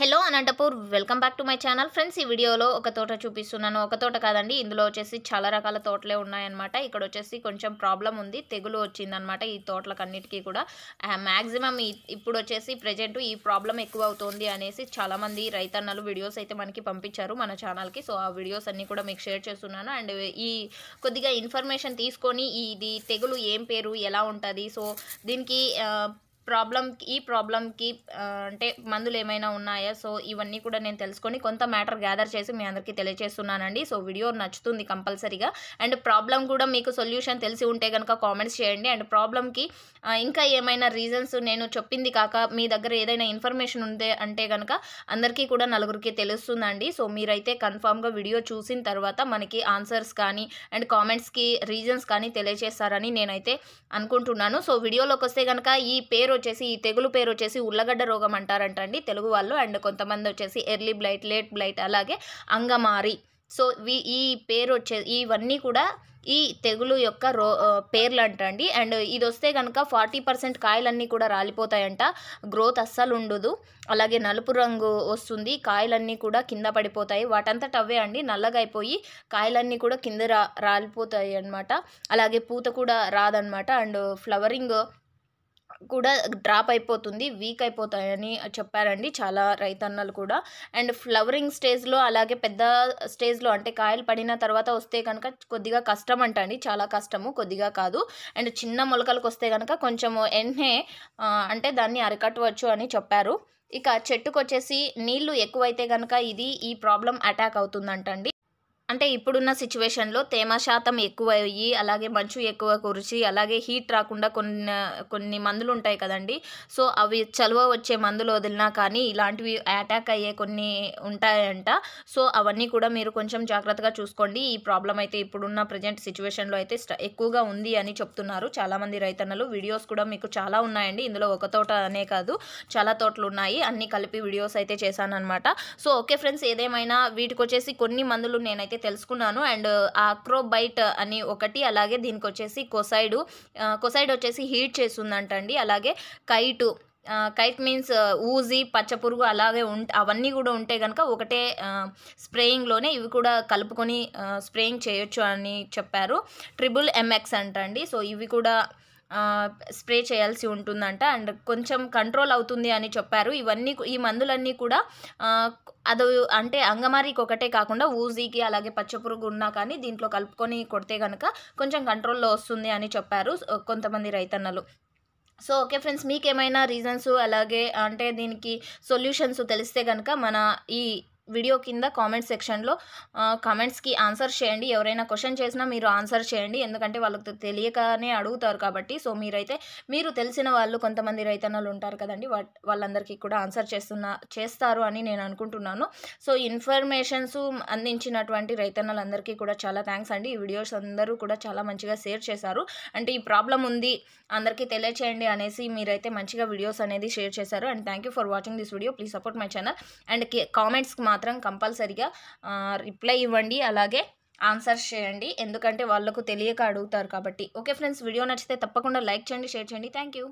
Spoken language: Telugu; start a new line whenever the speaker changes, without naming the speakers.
hello Anantapur welcome back to my channel friends ఈ వీడియోలో ఒక తోట చూపిస్తున్నాను ఒక తోట కాదండి ఇందులో వచ్చేసి చాలా రకాల తోటలే ఉన్నాయన్నమాట ఇక్కడ వచ్చేసి కొంచెం ప్రాబ్లం ఉంది తెగులు వచ్చిందనమాట ఈ తోటలకన్నిటికీ కూడా మ్యాక్సిమం ఇప్పుడు వచ్చేసి ప్రజెంట్ ఈ ప్రాబ్లం ఎక్కువ అవుతుంది అనేసి చాలామంది రైతన్నలు వీడియోస్ అయితే మనకి పంపించారు మన ఛానల్కి సో ఆ వీడియోస్ అన్నీ కూడా మీకు షేర్ చేస్తున్నాను అండ్ ఈ కొద్దిగా ఇన్ఫర్మేషన్ తీసుకొని ఇది తెగులు ఏం పేరు ఎలా ఉంటుంది సో దీనికి ప్రాబ్లమ్కి ఈ ప్రాబ్లమ్కి అంటే మందులు ఏమైనా ఉన్నాయా సో ఇవన్నీ కూడా నేను తెలుసుకొని కొంత మ్యాటర్ గ్యాదర్ చేసి మీ అందరికీ తెలియజేస్తున్నానండి సో వీడియో నచ్చుతుంది కంపల్సరీగా అండ్ ప్రాబ్లం కూడా మీకు సొల్యూషన్ తెలిసి ఉంటే కనుక కామెంట్స్ చేయండి అండ్ ప్రాబ్లమ్కి ఇంకా ఏమైనా రీజన్స్ నేను చెప్పింది కాక మీ దగ్గర ఏదైనా ఇన్ఫర్మేషన్ ఉందే అంటే కనుక అందరికీ కూడా నలుగురికి తెలుస్తుందండి సో మీరైతే కన్ఫామ్గా వీడియో చూసిన తర్వాత మనకి ఆన్సర్స్ కానీ అండ్ కామెంట్స్కి రీజన్స్ కానీ తెలియజేస్తారని నేనైతే అనుకుంటున్నాను సో వీడియోలోకి వస్తే కనుక ఈ పేరు వచ్చేసి ఈ తెగులు పేరు వచ్చేసి ఉల్లగడ్డ రోగం అంటారంటండి తెలుగు వాళ్ళు అండ్ కొంతమంది వచ్చేసి ఎర్లీ బ్లైట్ లేట్ బ్లైట్ అలాగే అంగమారి సో వీ ఈ పేరు వచ్చే ఇవన్నీ కూడా ఈ తెగులు యొక్క రో పేర్లు అంటండి అండ్ ఇది వస్తే కనుక ఫార్టీ పర్సెంట్ కాయలన్నీ కూడా రాలిపోతాయంట గ్రోత్ అస్సలు ఉండదు అలాగే నలుపు రంగు వస్తుంది కాయలన్నీ కూడా కింద పడిపోతాయి వాటంతట అవే అండి నల్లగా అయిపోయి కాయలన్నీ కూడా కింద రా రాలిపోతాయి అనమాట అలాగే పూత కూడా రాదనమాట అండ్ ఫ్లవరింగ్ కూడా డ్రాప్ అయిపోతుంది వీక్ అయిపోతాయని చెప్పారండి చాలా రైతన్నలు కూడా అండ్ ఫ్లవరింగ్ స్టేజ్లో అలాగే పెద్ద స్టేజ్లో అంటే కాయలు పడిన తర్వాత వస్తే కనుక కొద్దిగా కష్టం అంట అండి చాలా కష్టము కొద్దిగా కాదు అండ్ చిన్న మొలకలకు వస్తే కనుక కొంచెము ఎన్నే అంటే దాన్ని అరికట్టవచ్చు అని చెప్పారు ఇక చెట్టుకు వచ్చేసి నీళ్లు ఎక్కువైతే కనుక ఇది ఈ ప్రాబ్లం అటాక్ అవుతుందంటండి అంటే ఇప్పుడున్న సిచ్యువేషన్లో తేమ శాతం ఎక్కువ అయ్యి అలాగే మంచు ఎక్కువ కురిచి అలాగే హీట్ రాకుండా కొన్ని కొన్ని మందులు ఉంటాయి కదండి సో అవి చలువ వచ్చే మందులు వదిలినా కానీ ఇలాంటివి అటాక్ అయ్యే కొన్ని ఉంటాయంట సో అవన్నీ కూడా మీరు కొంచెం జాగ్రత్తగా చూసుకోండి ఈ ప్రాబ్లం అయితే ఇప్పుడున్న ప్రజెంట్ సిచ్యువేషన్లో అయితే ఎక్కువగా ఉంది అని చెప్తున్నారు చాలామంది రైతన్నలు వీడియోస్ కూడా మీకు చాలా ఉన్నాయండి ఇందులో ఒక తోట అనే కాదు చాలా తోటలు ఉన్నాయి అన్నీ కలిపి వీడియోస్ అయితే చేశానమాట సో ఓకే ఫ్రెండ్స్ ఏదేమైనా వీటికి వచ్చేసి కొన్ని మందులు నేనైతే అయితే తెలుసుకున్నాను అండ్ ఆక్రోబైట్ అని ఒకటి అలాగే దీనికి వచ్చేసి కొసైడు కొసైడ్ వచ్చేసి హీట్ చేస్తుందంటండి అలాగే కైటు కైట్ మీన్స్ ఊజీ పచ్చపురుగు అలాగే ఉంట అవన్నీ కూడా ఉంటే కనుక ఒకటే స్ప్రేయింగ్లోనే ఇవి కూడా కలుపుకొని స్ప్రేయింగ్ చేయొచ్చు అని చెప్పారు ట్రిబుల్ ఎంఎక్స్ అంటండి సో ఇవి కూడా స్ప్రే చేయాల్సి ఉంటుందంట అండ్ కొంచెం కంట్రోల్ అవుతుంది అని చెప్పారు ఇవన్నీ ఈ మందులన్నీ కూడా అది అంటే అంగమారికి ఒకటే కాకుండా ఊజీకి అలాగే పచ్చపురుగు ఉన్నా కానీ దీంట్లో కలుపుకొని కొడితే కనుక కొంచెం కంట్రోల్లో వస్తుంది అని చెప్పారు కొంతమంది రైతన్నలు సో ఓకే ఫ్రెండ్స్ మీకేమైనా రీజన్స్ అలాగే అంటే దీనికి సొల్యూషన్స్ తెలిస్తే కనుక మన ఈ వీడియో కింద కామెంట్ సెక్షన్లో కామెంట్స్కి ఆన్సర్ చేయండి ఎవరైనా క్వశ్చన్ చేసినా మీరు ఆన్సర్ చేయండి ఎందుకంటే వాళ్ళకి తెలియకనే అడుగుతారు కాబట్టి సో మీరైతే మీరు తెలిసిన వాళ్ళు కొంతమంది రైతన్నలు ఉంటారు కదండి వాళ్ళందరికీ కూడా ఆన్సర్ చేస్తున్న చేస్తారు అని నేను అనుకుంటున్నాను సో ఇన్ఫర్మేషన్స్ అందించినటువంటి రైతన్నలందరికీ కూడా చాలా థ్యాంక్స్ అండి ఈ వీడియోస్ అందరూ కూడా చాలా మంచిగా షేర్ చేశారు అంటే ఈ ప్రాబ్లం ఉంది అందరికీ తెలియచేయండి అనేసి మీరైతే మంచిగా వీడియోస్ అనేది షేర్ చేశారు and thank for watching this video please support my channel and కామెంట్స్కి మా మాత్రం కంపల్సరిగా రిప్లై ఇవ్వండి అలాగే ఆన్సర్స్ చేయండి ఎందుకంటే వాళ్ళకు తెలియక అడుగుతారు కాబట్టి ఓకే ఫ్రెండ్స్ వీడియో నచ్చితే తప్పకుండా లైక్ చేయండి షేర్ చేయండి థ్యాంక్ యూ